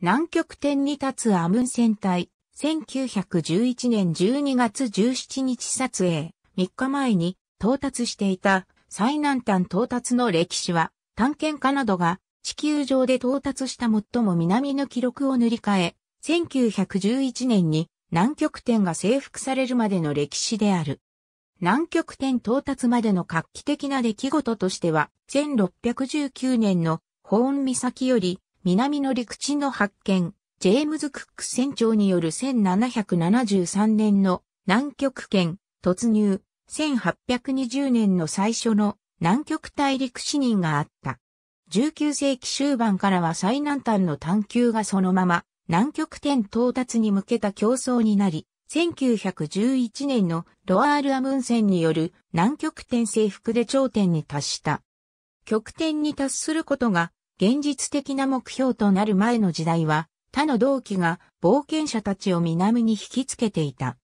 南極点に立つアムン戦隊、1911年12月17日撮影、3日前に到達していた最南端到達の歴史は、探検家などが地球上で到達した最も南の記録を塗り替え、1911年に南極点が征服されるまでの歴史である。南極点到達までの画期的な出来事としては、1619年のホーン岬より南の陸地の発見、ジェームズ・クック船長による1773年の南極圏突入、1820年の最初の南極大陸死人があった。19世紀終盤からは最南端の探求がそのまま南極点到達に向けた競争になり、1911年のロアール・アムンセンによる南極点征服で頂点に達した。極点に達することが現実的な目標となる前の時代は、他の同期が冒険者たちを南に引きつけていた。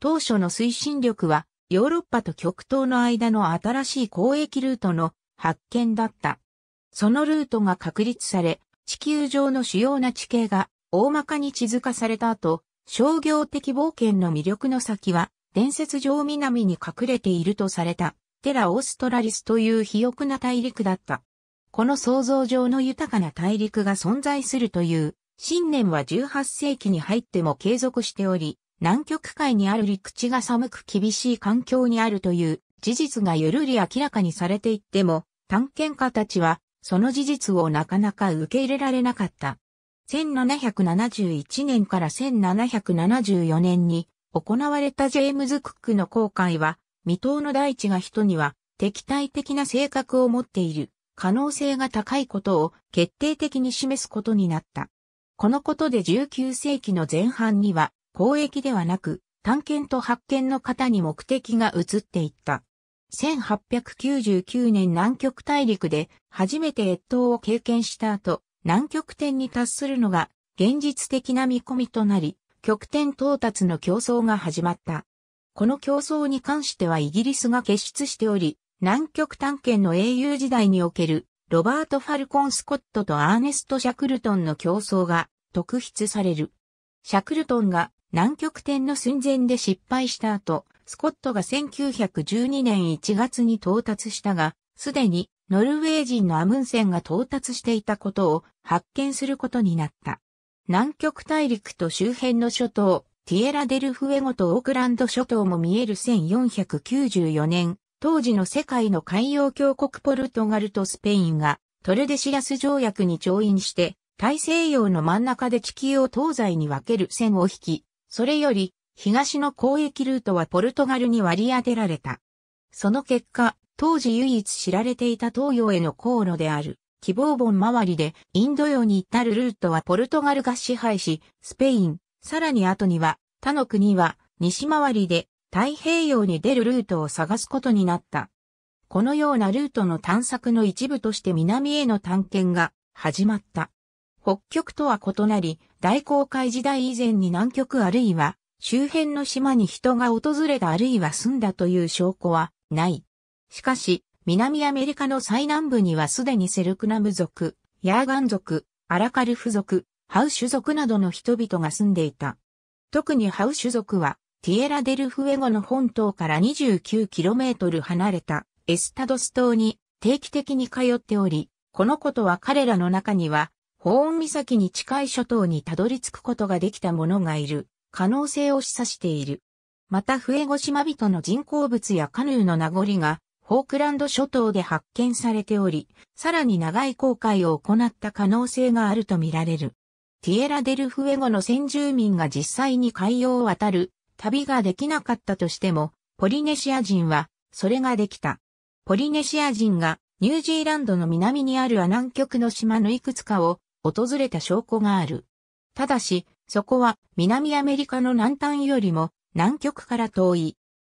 当初の推進力は、ヨーロッパと極東の間の新しい交易ルートの発見だった。そのルートが確立され、地球上の主要な地形が大まかに地図化された後、商業的冒険の魅力の先は、伝説上南に隠れているとされた、テラ・オーストラリスという肥沃な大陸だった。この想像上の豊かな大陸が存在するという信念は18世紀に入っても継続しており、南極海にある陸地が寒く厳しい環境にあるという事実がゆるり明らかにされていっても、探検家たちはその事実をなかなか受け入れられなかった。1771年から1774年に行われたジェームズ・クックの航海は、未踏の大地が人には敵対的な性格を持っている可能性が高いことを決定的に示すことになった。このことで19世紀の前半には公益ではなく探検と発見の方に目的が移っていった。1899年南極大陸で初めて越冬を経験した後、南極点に達するのが現実的な見込みとなり、極点到達の競争が始まった。この競争に関してはイギリスが結出しており、南極探検の英雄時代におけるロバート・ファルコン・スコットとアーネスト・シャクルトンの競争が特筆される。シャクルトンが南極点の寸前で失敗した後、スコットが1912年1月に到達したが、すでにノルウェー人のアムンセンが到達していたことを発見することになった。南極大陸と周辺の諸島、ティエラデルフエゴとオークランド諸島も見える1494年、当時の世界の海洋強国ポルトガルとスペインがトルデシアス条約に調印して大西洋の真ん中で地球を東西に分ける線を引き、それより東の交易ルートはポルトガルに割り当てられた。その結果、当時唯一知られていた東洋への航路である、希望本周りでインド洋に至るルートはポルトガルが支配し、スペイン、さらに後には他の国は西回りで太平洋に出るルートを探すことになった。このようなルートの探索の一部として南への探検が始まった。北極とは異なり、大航海時代以前に南極あるいは周辺の島に人が訪れたあるいは住んだという証拠はない。しかし、南アメリカの最南部にはすでにセルクナム族、ヤーガン族、アラカルフ族、ハウシュ族などの人々が住んでいた。特にハウシュ族はティエラデルフエゴの本島から 29km 離れたエスタドス島に定期的に通っており、このことは彼らの中には、保温岬に近い諸島にたどり着くことができた者がいる可能性を示唆している。またフエゴ島人の人工物やカヌーの名残がフォークランド諸島で発見されており、さらに長い航海を行った可能性があるとみられる。ティエラデルフエゴの先住民が実際に海洋を渡る旅ができなかったとしても、ポリネシア人は、それができた。ポリネシア人が、ニュージーランドの南にあるア南極の島のいくつかを、訪れた証拠がある。ただし、そこは南アメリカの南端よりも南極から遠い。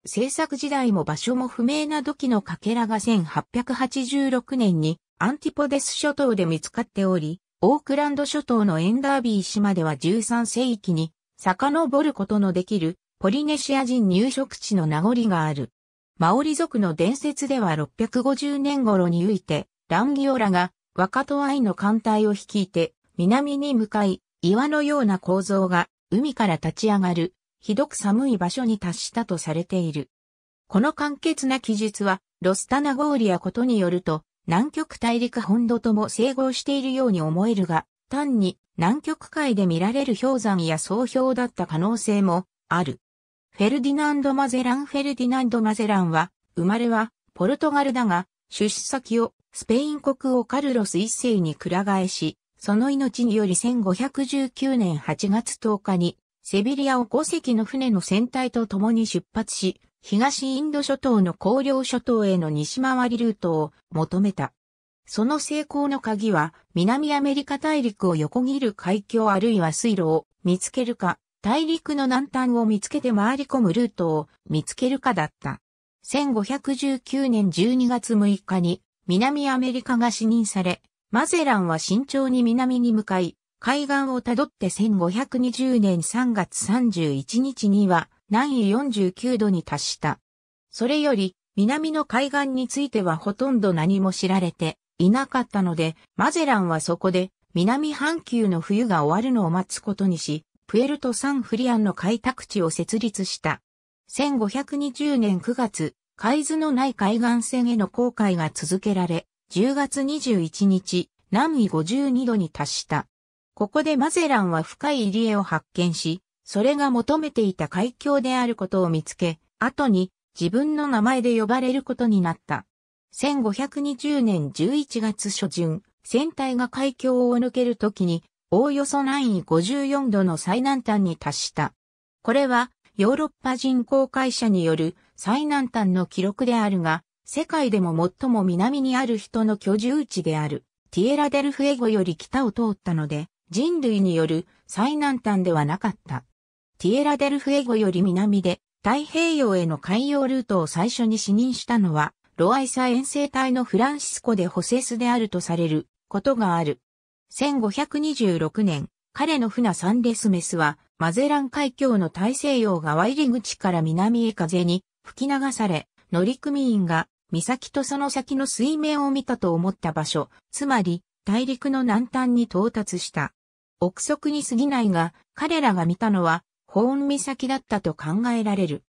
制作時代も場所も不明な土器のかけらが1886年にアンティポデス諸島で見つかっており、オークランド諸島のエンダービー島では13世紀に遡ることのできるポリネシア人入植地の名残がある。マオリ族の伝説では650年頃に浮いて、ランギオラが若戸愛の艦隊を率いて、南に向かい、岩のような構造が海から立ち上がる、ひどく寒い場所に達したとされている。この簡潔な記述は、ロスタナゴーリアことによると、南極大陸本土とも整合しているように思えるが、単に南極海で見られる氷山や総氷だった可能性もある。フェルディナンド・マゼランフェルディナンド・マゼランは、生まれはポルトガルだが、出資先をスペイン国王カルロス一世に倶ら替えし、その命により1519年8月10日に、セビリアを5隻の船の船体と共に出発し、東インド諸島の高領諸島への西回りルートを求めた。その成功の鍵は、南アメリカ大陸を横切る海峡あるいは水路を見つけるか、大陸の南端を見つけて回り込むルートを見つけるかだった。1519年12月6日に南アメリカが死任され、マゼランは慎重に南に向かい、海岸をたどって1520年3月31日には南緯49度に達した。それより南の海岸についてはほとんど何も知られていなかったので、マゼランはそこで南半球の冬が終わるのを待つことにし、プエルト・サンフリアンの開拓地を設立した。1520年9月、海図のない海岸線への航海が続けられ、10月21日、南緯52度に達した。ここでマゼランは深い入り江を発見し、それが求めていた海峡であることを見つけ、後に自分の名前で呼ばれることになった。1520年11月初旬、船体が海峡を抜けるときにおおよそ南緯54度の最南端に達した。これはヨーロッパ人航会社による最南端の記録であるが、世界でも最も南にある人の居住地であるティエラデルフエゴより北を通ったので、人類による最南端ではなかった。ティエラデルフエゴより南で太平洋への海洋ルートを最初に視認したのは、ロアイサ遠征隊のフランシスコでホセスであるとされることがある。1526年、彼の船サンレスメスは、マゼラン海峡の大西洋側入り口から南へ風に吹き流され、乗組員が岬とその先の水面を見たと思った場所、つまり大陸の南端に到達した。憶測に過ぎないが、彼らが見たのは、ホーン岬だったと考えられる。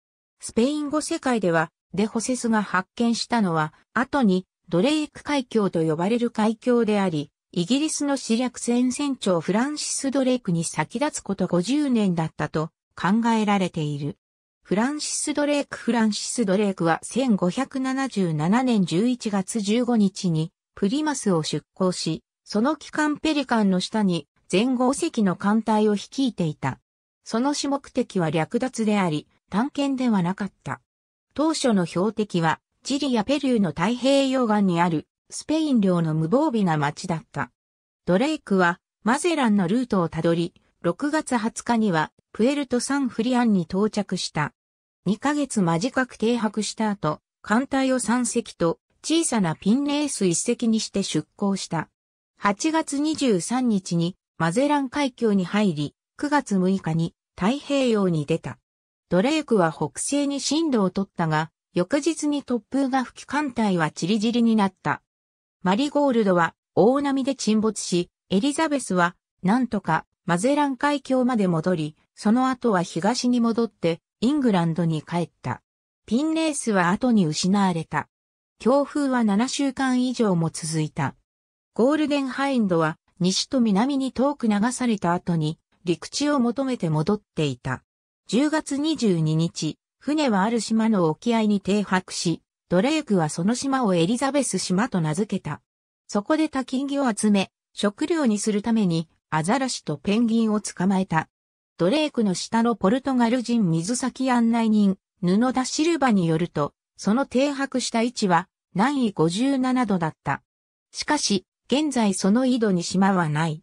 スペイン語世界では、デホセスが発見したのは、後にドレイク海峡と呼ばれる海峡であり、イギリスの私略戦船長フランシス・ドレイクに先立つこと50年だったと考えられている。フランシス・ドレイク・フランシス・ドレイクは1577年11月15日にプリマスを出港し、その機関ペリカンの下に全5席の艦隊を率いていた。その主目的は略奪であり、探検ではなかった。当初の標的は、チリやペルーの太平洋岸にあるスペイン領の無防備な町だった。ドレイクは、マゼランのルートをたどり、6月20日には、プエルト・サン・フリアンに到着した。2ヶ月間近く停泊した後、艦隊を3隻と小さなピンレース1隻にして出港した。8月23日にマゼラン海峡に入り、9月6日に太平洋に出た。ドレイクは北西に進路を取ったが、翌日に突風が吹き艦隊はチリジリになった。マリゴールドは大波で沈没し、エリザベスはなんとかマゼラン海峡まで戻り、その後は東に戻ってイングランドに帰った。ピンレースは後に失われた。強風は7週間以上も続いた。ゴールデンハインドは西と南に遠く流された後に陸地を求めて戻っていた。10月22日、船はある島の沖合に停泊し、ドレークはその島をエリザベス島と名付けた。そこで多金木を集め、食料にするためにアザラシとペンギンを捕まえた。ドレークの下のポルトガル人水先案内人、布田シルバによると、その停泊した位置は南緯57度だった。しかし、現在その緯度に島はない。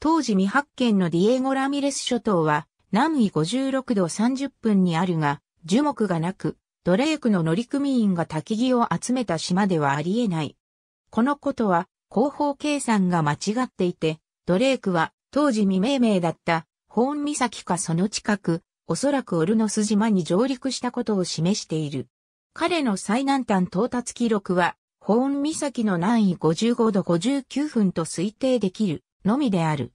当時未発見のディエゴ・ラミレス諸島は南緯56度30分にあるが、樹木がなく、ドレイクの乗組員が焚き木を集めた島ではありえない。このことは、広報計算が間違っていて、ドレイクは当時未命名だったホーン岬かその近く、おそらくオルノス島に上陸したことを示している。彼の最南端到達記録は、ホーン岬の南緯55度59分と推定できるのみである。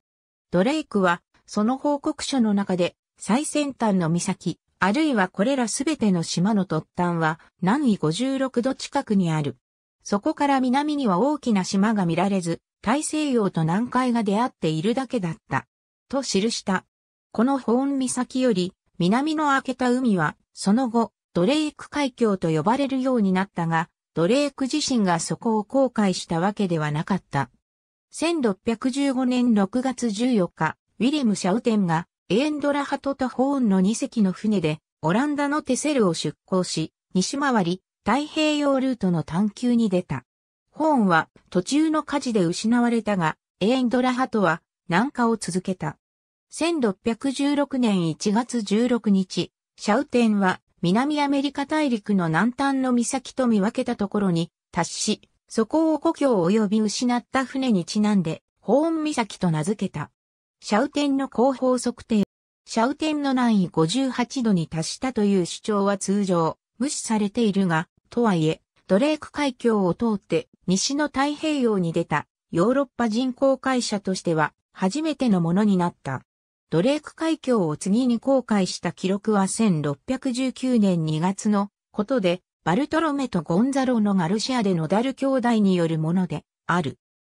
ドレイクは、その報告書の中で、最先端の岬、あるいはこれらすべての島の突端は南緯56度近くにある。そこから南には大きな島が見られず、大西洋と南海が出会っているだけだった。と記した。この保温岬より南の明けた海は、その後、ドレーク海峡と呼ばれるようになったが、ドレーク自身がそこを後悔したわけではなかった。1615年6月14日、ウィレム・シャウテンがエンドラハトとホーンの2隻の船で、オランダのテセルを出港し、西回り、太平洋ルートの探求に出た。ホーンは途中の火事で失われたが、エンドラハトは南下を続けた。1616年1月16日、シャウテンは南アメリカ大陸の南端の岬と見分けたところに達し、そこを故郷及び失った船にちなんで、ホーン岬と名付けた。シャウテンの後方測定。シャウテンの難易58度に達したという主張は通常、無視されているが、とはいえ、ドレーク海峡を通って西の太平洋に出たヨーロッパ人航海者としては初めてのものになった。ドレーク海峡を次に航海した記録は1619年2月のことで、バルトロメとゴンザロのガルシアでのダル兄弟によるものである。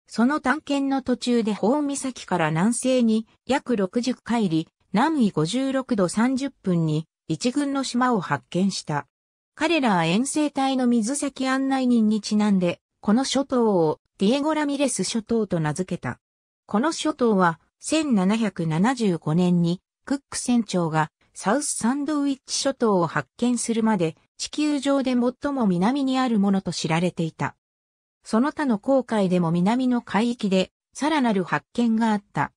その探検の途中で宝岬から南西に約60海里、南緯56度30分に一軍の島を発見した。彼らは遠征隊の水先案内人にちなんで、この諸島をディエゴ・ラミレス諸島と名付けた。この諸島は1775年にクック船長がサウスサンドウィッチ諸島を発見するまで地球上で最も南にあるものと知られていた。その他の航海でも南の海域で、さらなる発見があった。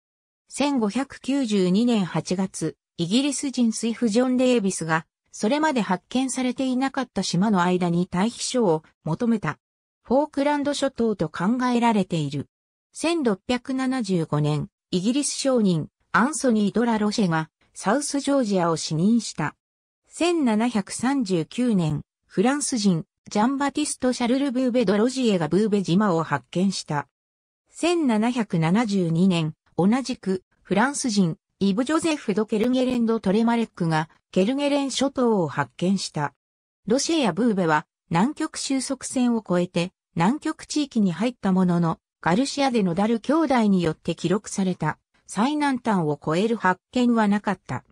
1592年8月、イギリス人スイフ・ジョン・デイビスが、それまで発見されていなかった島の間に退避所を求めた。フォークランド諸島と考えられている。1675年、イギリス商人、アンソニー・ドラ・ロシェが、サウスジョージアを死認した。1739年、フランス人、ジャンバティスト・シャルル・ブーベ・ドロジエがブーベ島を発見した。1772年、同じく、フランス人、イブ・ジョゼフ・ド・ケルゲレンド・トレマレックが、ケルゲレン諸島を発見した。ロシエやブーベは、南極収束線を越えて、南極地域に入ったものの、ガルシアでのダル兄弟によって記録された、最南端を超える発見はなかった。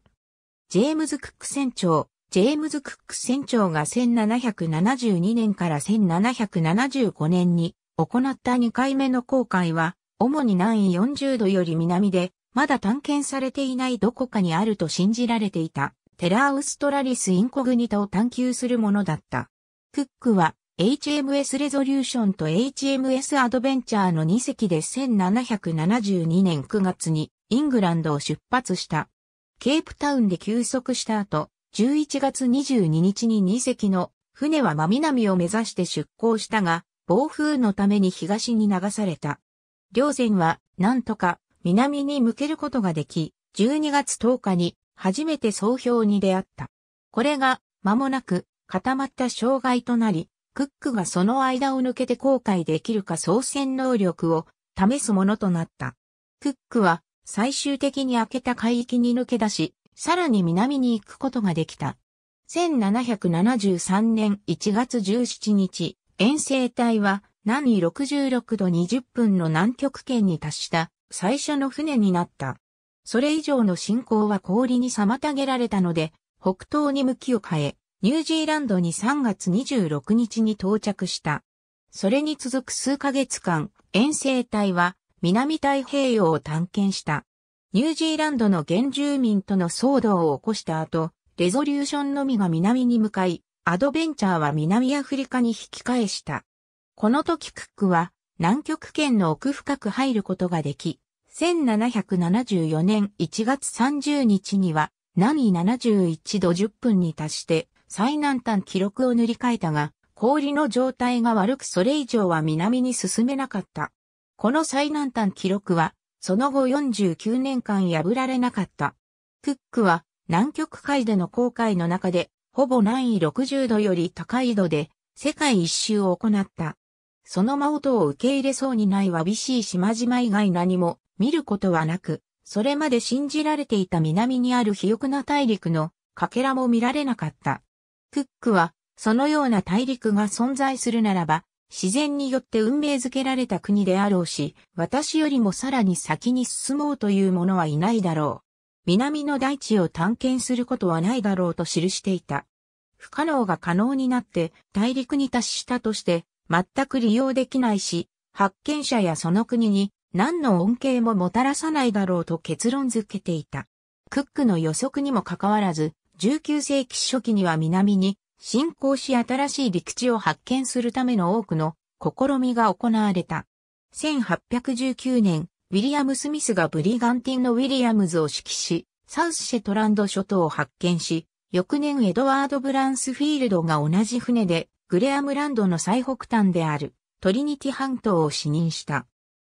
ジェームズ・クック船長、ジェームズ・クック船長が1772年から1775年に行った2回目の航海は、主に南緯40度より南で、まだ探検されていないどこかにあると信じられていた、テラーウストラリス・インコグニタを探求するものだった。クックは、HMS レゾリューションと HMS アドベンチャーの2隻で1772年9月にイングランドを出発した。ケープタウンで休息した後、11月22日に2隻の船は真南を目指して出港したが、暴風のために東に流された。両船は、なんとか、南に向けることができ、12月10日に、初めて総評に出会った。これが、間もなく、固まった障害となり、クックがその間を抜けて航海できるか操船能力を試すものとなった。クックは最終的に開けた海域に抜け出し、さらに南に行くことができた。1773年1月17日、遠征隊は南緯66度20分の南極圏に達した最初の船になった。それ以上の進行は氷に妨げられたので、北東に向きを変え、ニュージーランドに3月26日に到着した。それに続く数ヶ月間、遠征隊は南太平洋を探検した。ニュージーランドの原住民との騒動を起こした後、レゾリューションのみが南に向かい、アドベンチャーは南アフリカに引き返した。この時クックは南極圏の奥深く入ることができ、1774年1月30日には南71度10分に達して最南端記録を塗り替えたが、氷の状態が悪くそれ以上は南に進めなかった。この最南端記録はその後49年間破られなかった。クックは南極海での航海の中で、ほぼ南緯60度より高い度で世界一周を行った。その真音を受け入れそうにないわびしい島々以外何も見ることはなく、それまで信じられていた南にある肥沃な大陸のかけらも見られなかった。クックは、そのような大陸が存在するならば、自然によって運命づけられた国であろうし、私よりもさらに先に進もうという者はいないだろう。南の大地を探検することはないだろうと記していた。不可能が可能になって大陸に達したとして、全く利用できないし、発見者やその国に何の恩恵ももたらさないだろうと結論づけていた。クックの予測にもかかわらず、19世紀初期には南に進行し新しい陸地を発見するための多くの試みが行われた。1819年、ウィリアム・スミスがブリガンティンのウィリアムズを指揮し、サウスシェトランド諸島を発見し、翌年エドワード・ブランスフィールドが同じ船で、グレアムランドの最北端であるトリニティ半島を視認した。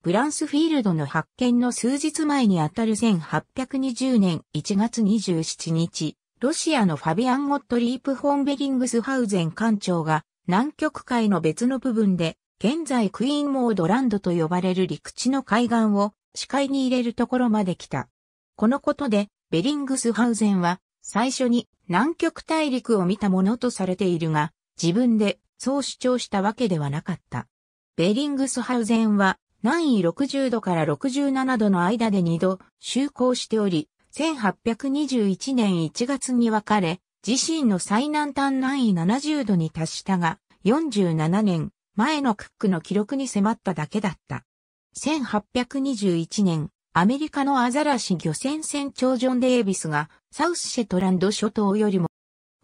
ブランスフィールドの発見の数日前にあたる1820年1月27日、ロシアのファビアン・ゴットリープ・ホンベリングスハウゼン艦長が南極海の別の部分で現在クイーンモードランドと呼ばれる陸地の海岸を視界に入れるところまで来た。このことでベリングスハウゼンは最初に南極大陸を見たものとされているが、自分でそう主張したわけではなかった。ベリングスハウゼンは南緯60度から67度の間で2度就航しており、1821年1月に分かれ、自身の最南端難易70度に達したが、47年前のクックの記録に迫っただけだった。1821年、アメリカのアザラシ漁船船長ジョン・デイビスがサウスシェトランド諸島よりも、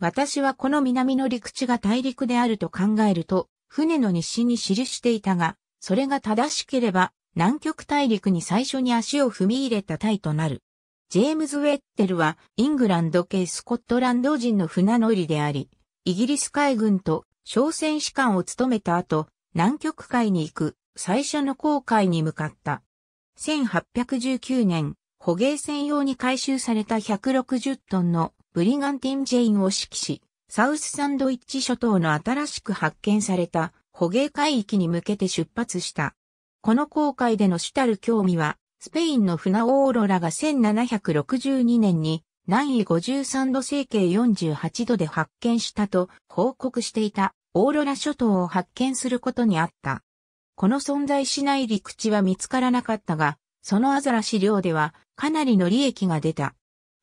私はこの南の陸地が大陸であると考えると、船の日誌に記していたが、それが正しければ、南極大陸に最初に足を踏み入れたタイとなる。ジェームズ・ウェッテルは、イングランド系スコットランド人の船乗りであり、イギリス海軍と商船士官を務めた後、南極海に行く最初の航海に向かった。1819年、捕鯨船用に回収された160トンのブリガンティン・ジェインを指揮し、サウスサンドイッチ諸島の新しく発見された捕鯨海域に向けて出発した。この航海での主たる興味は、スペインの船オーロラが1762年に南緯53度整形48度で発見したと報告していたオーロラ諸島を発見することにあった。この存在しない陸地は見つからなかったが、そのアザラシ漁ではかなりの利益が出た。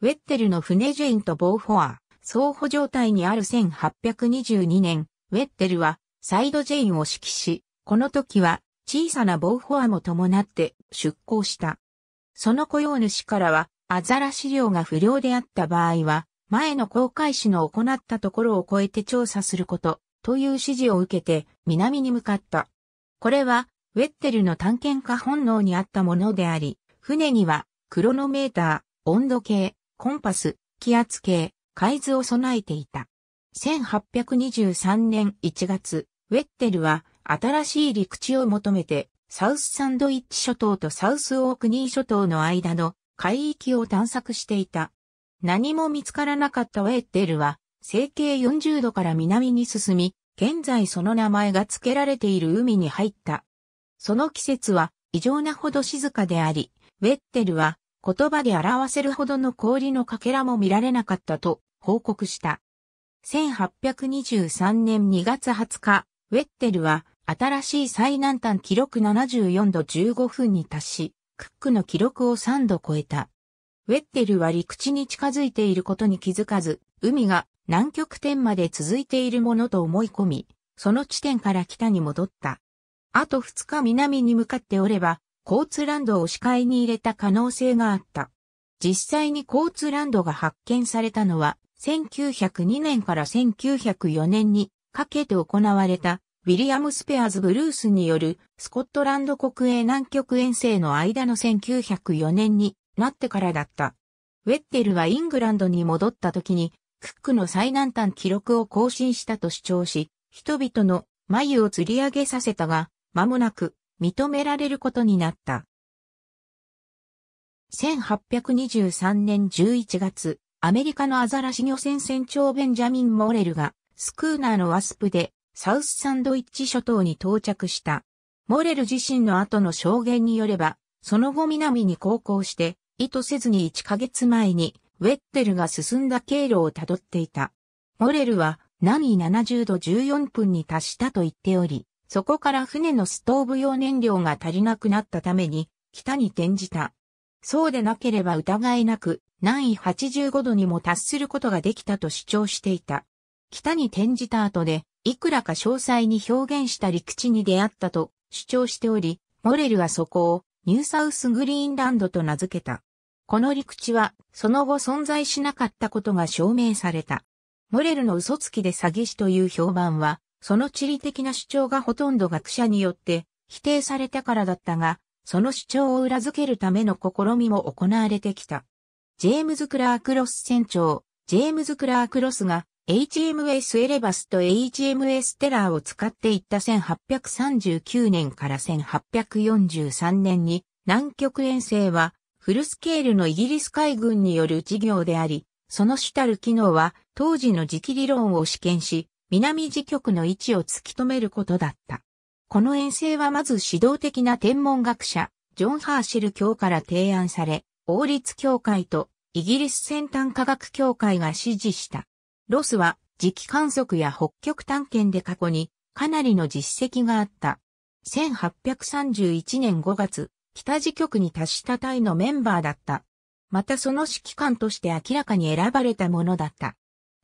ウェッテルの船ジェインとボーフォア、相互状態にある1822年、ウェッテルはサイドジェインを指揮し、この時は小さな防波アも伴って出港した。その雇用主からは、アザラシ料が不良であった場合は、前の航海士の行ったところを越えて調査すること、という指示を受けて南に向かった。これは、ウェッテルの探検家本能にあったものであり、船には、クロノメーター、温度計、コンパス、気圧計、海図を備えていた。1823年1月、ウェッテルは新しい陸地を求めて、サウスサンドイッチ諸島とサウスオークニー諸島の間の海域を探索していた。何も見つからなかったウェッテルは、西経40度から南に進み、現在その名前が付けられている海に入った。その季節は異常なほど静かであり、ウェッテルは言葉で表せるほどの氷のかけらも見られなかったと報告した。1823年2月20日、ウェッテルは新しい最南端記録74度15分に達し、クックの記録を3度超えた。ウェッテルは陸地に近づいていることに気づかず、海が南極点まで続いているものと思い込み、その地点から北に戻った。あと2日南に向かっておれば、コーツランドを視界に入れた可能性があった。実際にコーツランドが発見されたのは、1902年から1904年にかけて行われたウィリアム・スペアーズ・ブルースによるスコットランド国営南極遠征の間の1904年になってからだった。ウェッテルはイングランドに戻った時に、クックの最南端記録を更新したと主張し、人々の眉を釣り上げさせたが、間もなく認められることになった。1823年11月、アメリカのアザラシ漁船船長ベンジャミン・モレルが、スクーナーのワスプでサウスサンドイッチ諸島に到着した。モレル自身の後の証言によれば、その後南に航行して、意図せずに1ヶ月前に、ウェッテルが進んだ経路をたどっていた。モレルは、南70度14分に達したと言っており、そこから船のストーブ用燃料が足りなくなったために、北に転じた。そうでなければ疑いなく、南緯85度にも達することができたと主張していた。北に転じた後で、いくらか詳細に表現した陸地に出会ったと主張しており、モレルはそこをニューサウスグリーンランドと名付けた。この陸地はその後存在しなかったことが証明された。モレルの嘘つきで詐欺師という評判は、その地理的な主張がほとんど学者によって否定されたからだったが、その主張を裏付けるための試みも行われてきた。ジェームズ・クラーク・ロス船長、ジェームズ・クラーク・ロスが HMS エレバスと HMS テラーを使っていった1839年から1843年に南極遠征はフルスケールのイギリス海軍による事業であり、その主たる機能は当時の磁気理論を試験し、南磁極の位置を突き止めることだった。この遠征はまず指導的な天文学者、ジョン・ハーシル教から提案され、王立協会とイギリス先端科学協会が支持した。ロスは磁気観測や北極探検で過去にかなりの実績があった。1831年5月、北時局に達した隊のメンバーだった。またその指揮官として明らかに選ばれたものだった。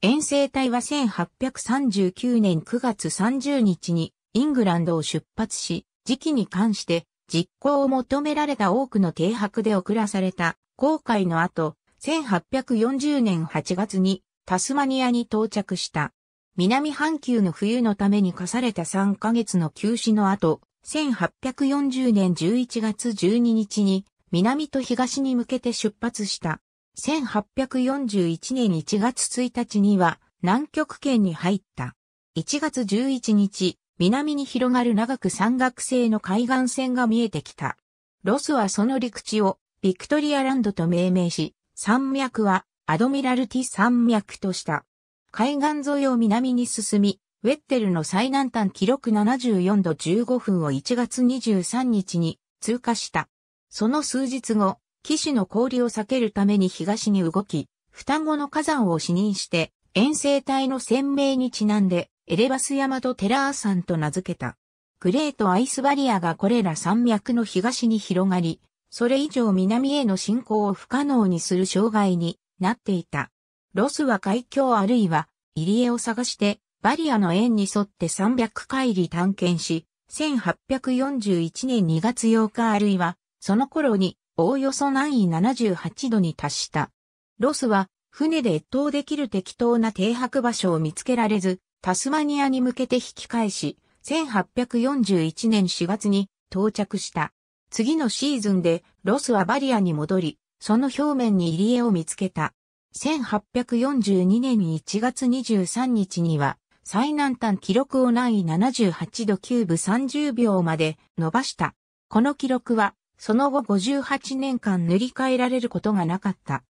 遠征隊は1839年9月30日にイングランドを出発し、時期に関して実行を求められた多くの停泊で送らされた航海の後、1840年8月にタスマニアに到着した。南半球の冬のために課された3ヶ月の休止の後、1840年11月12日に南と東に向けて出発した。1841年1月1日には南極圏に入った。1月11日、南に広がる長く山岳製の海岸線が見えてきた。ロスはその陸地をビクトリアランドと命名し、山脈はアドミラルティ山脈とした。海岸沿いを南に進み、ウェッテルの最南端記録74度15分を1月23日に通過した。その数日後、騎士の氷を避けるために東に動き、双子の火山を視認して、遠征隊の船名にちなんで、エレバス山とテラー山と名付けた。グレートアイスバリアがこれら山脈の東に広がり、それ以上南への進行を不可能にする障害になっていた。ロスは海峡あるいは入江を探してバリアの縁に沿って300海里探検し、1841年2月8日あるいはその頃におおよそ南緯78度に達した。ロスは船で越冬できる適当な停泊場所を見つけられず、タスマニアに向けて引き返し、1841年4月に到着した。次のシーズンでロスはバリアに戻り、その表面に入り江を見つけた。1842年1月23日には、最南端記録をない78度9分30秒まで伸ばした。この記録は、その後58年間塗り替えられることがなかった。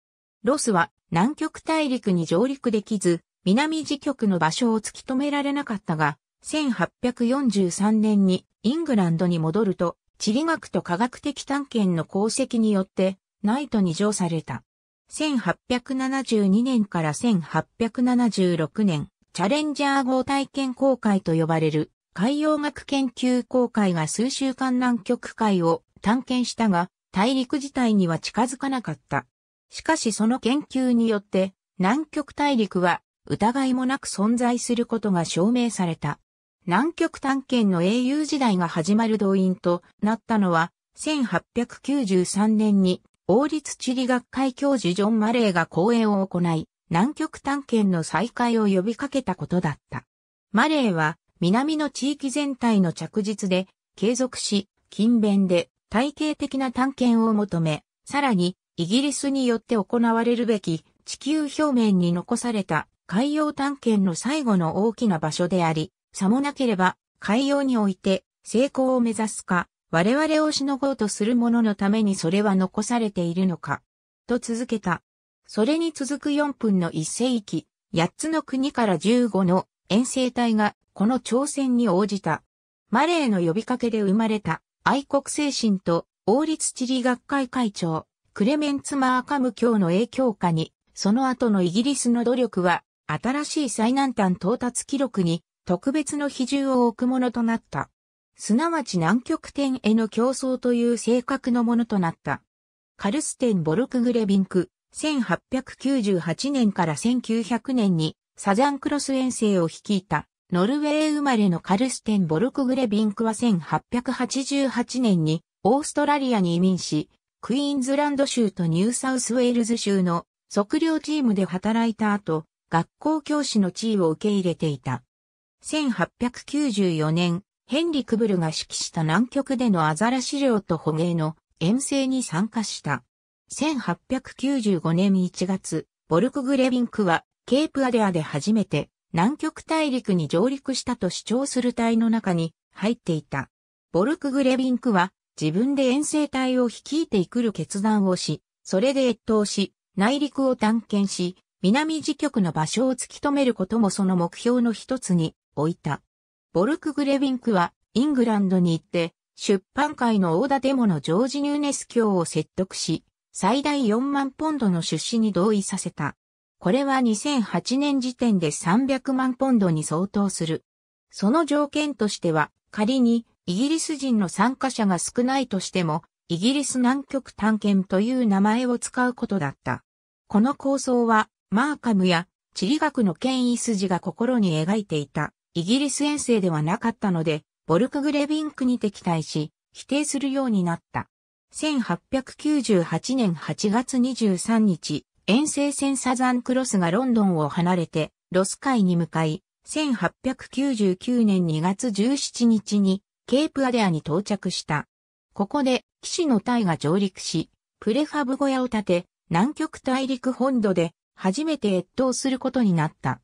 ロスは南極大陸に上陸できず、南磁局の場所を突き止められなかったが、1843年にイングランドに戻ると、地理学と科学的探検の功績によってナイトに上された。1872年から1876年、チャレンジャー号体験公開と呼ばれる海洋学研究公開が数週間南極海を探検したが、大陸自体には近づかなかった。しかしその研究によって、南極大陸は疑いもなく存在することが証明された。南極探検の英雄時代が始まる動員となったのは、1893年に王立地理学会教授ジョン・マレーが講演を行い、南極探検の再開を呼びかけたことだった。マレーは、南の地域全体の着実で、継続し、勤勉で、体系的な探検を求め、さらに、イギリスによって行われるべき、地球表面に残された海洋探検の最後の大きな場所であり、さもなければ海洋において成功を目指すか、我々をしのごうとする者のためにそれは残されているのか。と続けた。それに続く4分の1世紀、8つの国から15の遠征隊がこの挑戦に応じた。マレーの呼びかけで生まれた愛国精神と王立地理学会会長、クレメンツ・マーカム教の影響下に、その後のイギリスの努力は、新しい最南端到達記録に特別の比重を置くものとなった。すなわち南極点への競争という性格のものとなった。カルステン・ボルクグレビンク、1898年から1900年にサザンクロス遠征を率いた、ノルウェー生まれのカルステン・ボルクグレビンクは1888年にオーストラリアに移民し、クイーンズランド州とニューサウスウェールズ州の測量チームで働いた後、学校教師の地位を受け入れていた。1894年、ヘンリクブルが指揮した南極でのアザラシ漁と捕鯨の遠征に参加した。1895年1月、ボルクグレビンクは、ケープアデアで初めて南極大陸に上陸したと主張する隊の中に入っていた。ボルクグレビンクは自分で遠征隊を率いてくる決断をし、それで越冬し、内陸を探検し、南自局の場所を突き止めることもその目標の一つに置いた。ボルク・グレヴィンクは、イングランドに行って、出版界の大建物ジョージ・ニューネス教を説得し、最大4万ポンドの出資に同意させた。これは2008年時点で300万ポンドに相当する。その条件としては、仮にイギリス人の参加者が少ないとしても、イギリス南極探検という名前を使うことだった。この構想は、マーカムや地理学の権威筋が心に描いていた。イギリス遠征ではなかったので、ボルクグレビンクに敵対し、否定するようになった。1898年8月23日、遠征船サザンクロスがロンドンを離れて、ロス海に向かい、1899年2月17日に、ケープアデアに到着した。ここで、騎士の隊が上陸し、プレファブ小屋を建て、南極大陸本土で、初めて越冬することになった。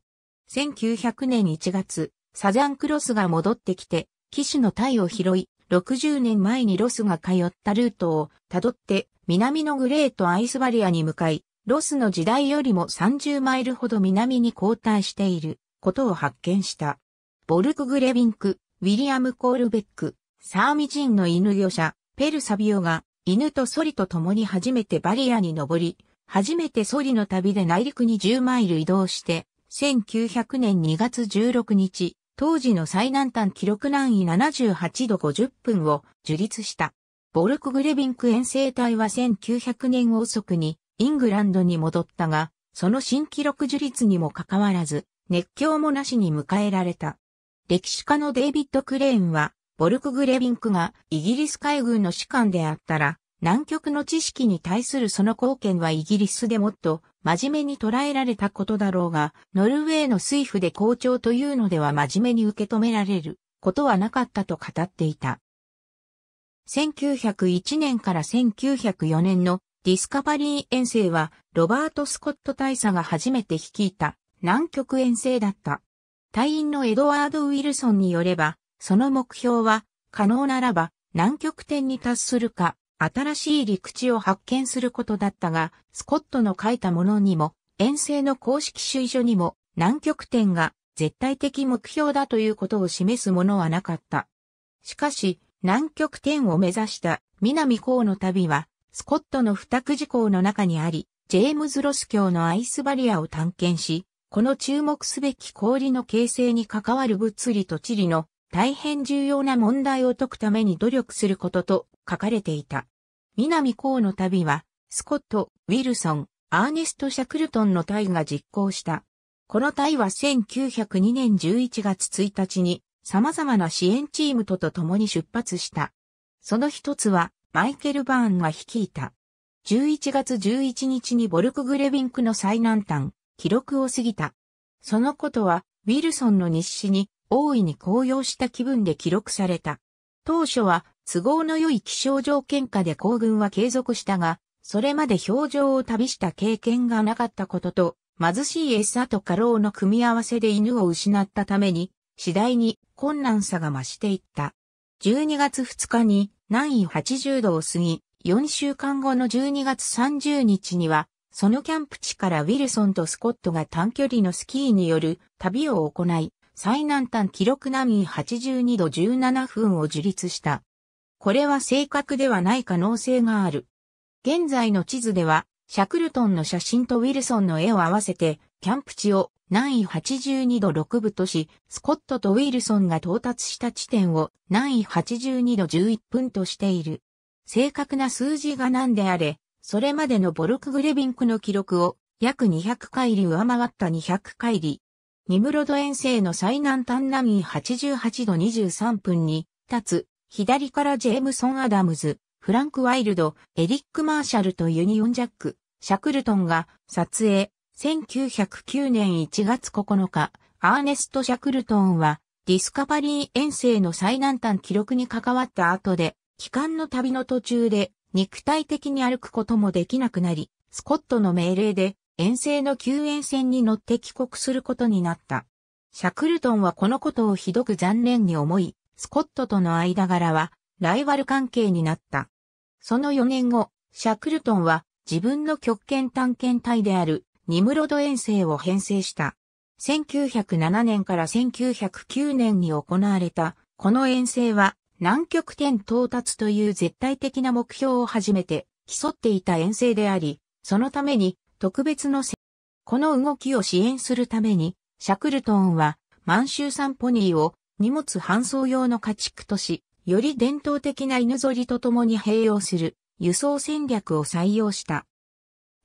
1900年1月、サザンクロスが戻ってきて、騎士の隊を拾い、60年前にロスが通ったルートをたどって南のグレートアイスバリアに向かい、ロスの時代よりも30マイルほど南に後退していることを発見した。ボルク・グレビンク、ウィリアム・コールベック、サーミ人の犬魚者、ペルサビオが犬とソリと共に初めてバリアに登り、初めてソリの旅で内陸に10マイル移動して、1900年2月16日、当時の最南端記録難易78度50分を樹立した。ボルクグレビンク遠征隊は1900年遅くにイングランドに戻ったが、その新記録樹立にもかかわらず、熱狂もなしに迎えられた。歴史家のデイビッド・クレーンは、ボルクグレビンクがイギリス海軍の士官であったら、南極の知識に対するその貢献はイギリスでもっと真面目に捉えられたことだろうが、ノルウェーの水夫で校長というのでは真面目に受け止められることはなかったと語っていた。1901年から1904年のディスカバリー遠征はロバート・スコット大佐が初めて率いた南極遠征だった。隊員のエドワード・ウィルソンによれば、その目標は可能ならば南極点に達するか新しい陸地を発見することだったが、スコットの書いたものにも、遠征の公式主書にも、南極点が絶対的目標だということを示すものはなかった。しかし、南極点を目指した南港の旅は、スコットの二区事項の中にあり、ジェームズ・ロス橋のアイスバリアを探検し、この注目すべき氷の形成に関わる物理と地理の大変重要な問題を解くために努力することと書かれていた。南高の旅は、スコット、ウィルソン、アーネスト・シャクルトンの隊が実行した。この隊は1902年11月1日に様々な支援チームとと共に出発した。その一つはマイケル・バーンが率いた。11月11日にボルク・グレビンクの最南端、記録を過ぎた。そのことは、ウィルソンの日誌に大いに高揚した気分で記録された。当初は都合の良い気象条件下で行軍は継続したが、それまで表情を旅した経験がなかったことと、貧しい餌と過労の組み合わせで犬を失ったために、次第に困難さが増していった。12月2日に南緯80度を過ぎ、4週間後の12月30日には、そのキャンプ地からウィルソンとスコットが短距離のスキーによる旅を行い、最南端記録難民82度17分を樹立した。これは正確ではない可能性がある。現在の地図では、シャクルトンの写真とウィルソンの絵を合わせて、キャンプ地を難易82度6分とし、スコットとウィルソンが到達した地点を難易82度11分としている。正確な数字が何であれ、それまでのボルクグレビンクの記録を約200回り上回った200回り、ニムロド遠征の最南端南緯88度23分に立つ、左からジェームソン・アダムズ、フランク・ワイルド、エリック・マーシャルとユニオン・ジャック、シャクルトンが撮影、1909年1月9日、アーネスト・シャクルトンは、ディスカバリー遠征の最南端記録に関わった後で、帰還の旅の途中で、肉体的に歩くこともできなくなり、スコットの命令で、遠征の救援船に乗って帰国することになった。シャクルトンはこのことをひどく残念に思い、スコットとの間柄はライバル関係になった。その4年後、シャクルトンは自分の極限探検隊であるニムロド遠征を編成した。1907年から1909年に行われた、この遠征は南極点到達という絶対的な目標を初めて競っていた遠征であり、そのために特別のこの動きを支援するために、シャクルトンは満州産ポニーを荷物搬送用の家畜とし、より伝統的な犬ぞりと共に併用する輸送戦略を採用した。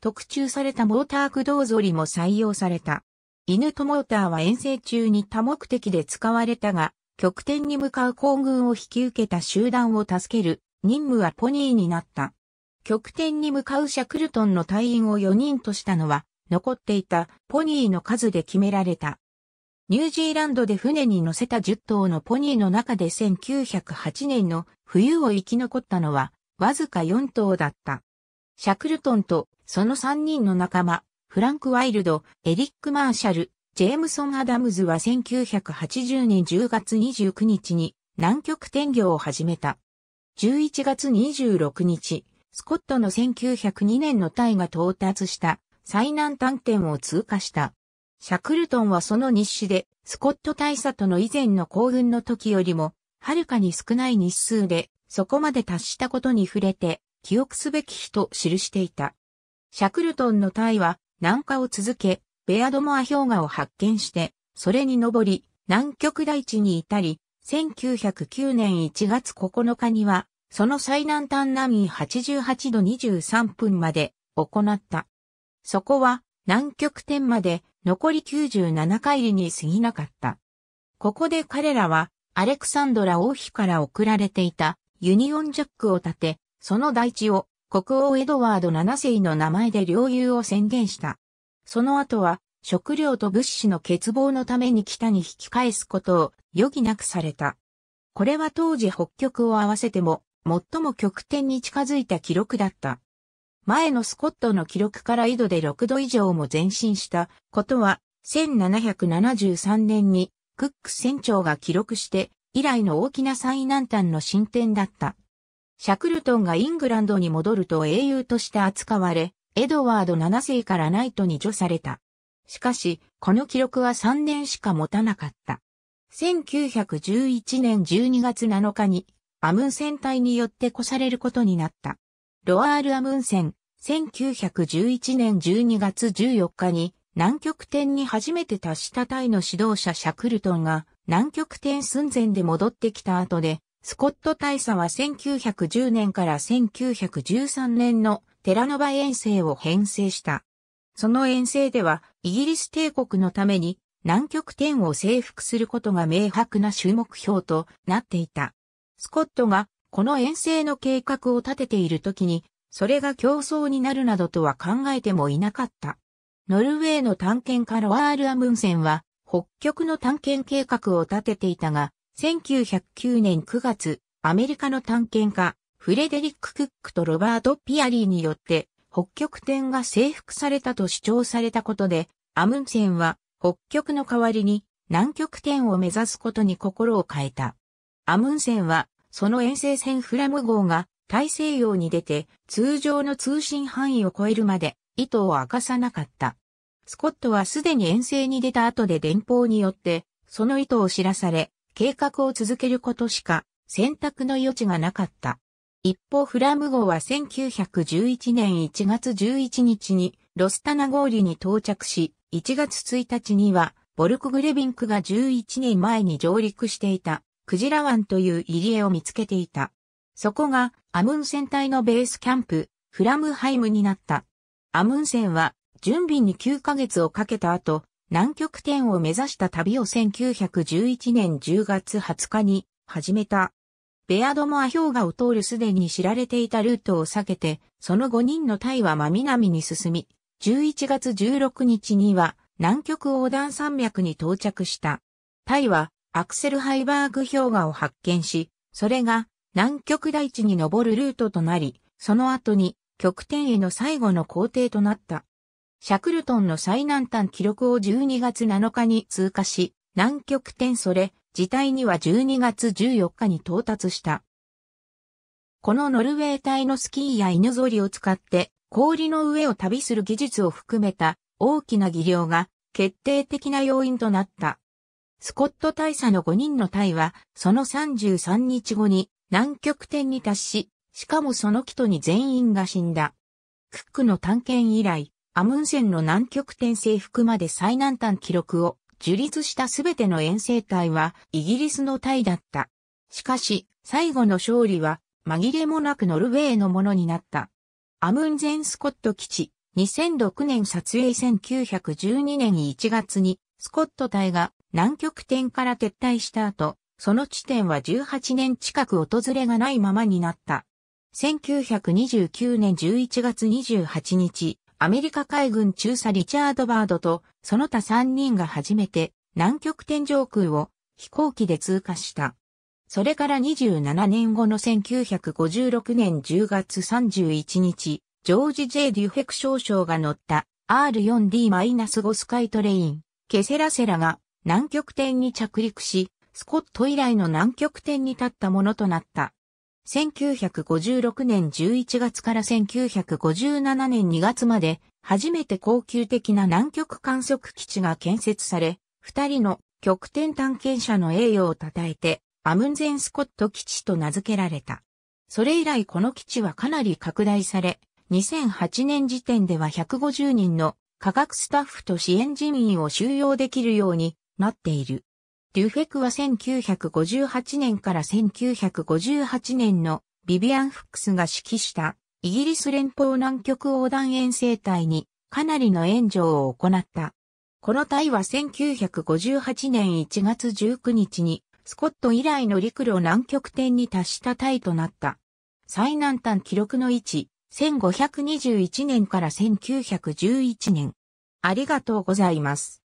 特注されたモーター駆動ぞりも採用された。犬とモーターは遠征中に多目的で使われたが、極点に向かう行軍を引き受けた集団を助ける任務はポニーになった。極点に向かうシャクルトンの隊員を4人としたのは、残っていたポニーの数で決められた。ニュージーランドで船に乗せた10頭のポニーの中で1908年の冬を生き残ったのは、わずか4頭だった。シャクルトンとその3人の仲間、フランク・ワイルド、エリック・マーシャル、ジェームソン・アダムズは1980年10月29日に南極転業を始めた。11月26日、スコットの1902年の隊が到達した最南端点を通過した。シャクルトンはその日誌で、スコット大佐との以前の行軍の時よりも、はるかに少ない日数で、そこまで達したことに触れて、記憶すべき日と記していた。シャクルトンの隊は、南下を続け、ベアドモア氷河を発見して、それに登り、南極大地に至り、1909年1月9日には、その最南端南緯88度23分まで行った。そこは南極点まで残り97回里に過ぎなかった。ここで彼らはアレクサンドラ王妃から送られていたユニオンジャックを立て、その大地を国王エドワード7世の名前で領有を宣言した。その後は食料と物資の欠乏のために北に引き返すことを余儀なくされた。これは当時北極を合わせても最も極点に近づいた記録だった。前のスコットの記録から緯度で6度以上も前進したことは、1773年にクック船長が記録して以来の大きな最南端の進展だった。シャクルトンがイングランドに戻ると英雄として扱われ、エドワード7世からナイトに除された。しかし、この記録は3年しか持たなかった。1911年12月7日にアムンセン隊によって越されることになった。ロアール・アムンセン、1911年12月14日に南極点に初めて達した隊の指導者シャクルトンが南極点寸前で戻ってきた後で、スコット大佐は1910年から1913年のテラノバ遠征を編成した。その遠征ではイギリス帝国のために南極点を征服することが明白な主目標となっていた。スコットがこの遠征の計画を立てている時に、それが競争になるなどとは考えてもいなかった。ノルウェーの探検家ロアール・アムンセンは、北極の探検計画を立てていたが、1909年9月、アメリカの探検家、フレデリック・クックとロバート・ピアリーによって、北極点が征服されたと主張されたことで、アムンセンは北極の代わりに南極点を目指すことに心を変えた。アムンセンは、その遠征船フラム号が大西洋に出て通常の通信範囲を超えるまで意図を明かさなかった。スコットはすでに遠征に出た後で電報によってその意図を知らされ、計画を続けることしか選択の余地がなかった。一方フラム号は1911年1月11日にロスタナゴーリに到着し、1月1日にはボルクグレビンクが11年前に上陸していたクジラ湾という入り江を見つけていた。そこがアムンセン隊のベースキャンプ、フラムハイムになった。アムンセンは準備に9ヶ月をかけた後、南極点を目指した旅を1911年10月20日に始めた。ベアドモア氷河を通るすでに知られていたルートを避けて、その5人の隊は真南に進み、11月16日には南極横断山脈に到着した。隊はアクセルハイバーグ氷河を発見し、それが南極大地に登るルートとなり、その後に極点への最後の工程となった。シャクルトンの最南端記録を12月7日に通過し、南極点それ自体には12月14日に到達した。このノルウェー隊のスキーや犬ぞりを使って氷の上を旅する技術を含めた大きな技量が決定的な要因となった。スコット大佐の5人の隊は、その33日後に南極点に達し、しかもその人に全員が死んだ。クックの探検以来、アムンセンの南極点征服まで最南端記録を樹立したすべての遠征隊はイギリスの隊だった。しかし、最後の勝利は紛れもなくノルウェーのものになった。アムンゼン・スコット基地、2006年撮影1912年1月に、スコット隊が南極点から撤退した後、その地点は18年近く訪れがないままになった。1929年11月28日、アメリカ海軍中佐リチャード・バードとその他3人が初めて南極点上空を飛行機で通過した。それから27年後の1956年10月31日、ジョージ・ J・ デュフェク少将が乗った R4D-5 スカイトレイン、ケセラセラが南極点に着陸し、スコット以来の南極点に立ったものとなった。1956年11月から1957年2月まで、初めて高級的な南極観測基地が建設され、二人の極点探検者の栄誉を称えて、アムンゼン・スコット基地と名付けられた。それ以来この基地はかなり拡大され、2008年時点では150人の科学スタッフと支援人員を収容できるようになっている。デュフェクは1958年から1958年のビビアン・フックスが指揮したイギリス連邦南極横断遠征隊にかなりの援助を行った。この隊は1958年1月19日にスコット以来の陸路南極点に達した隊となった。最南端記録の位置、1521年から1911年。ありがとうございます。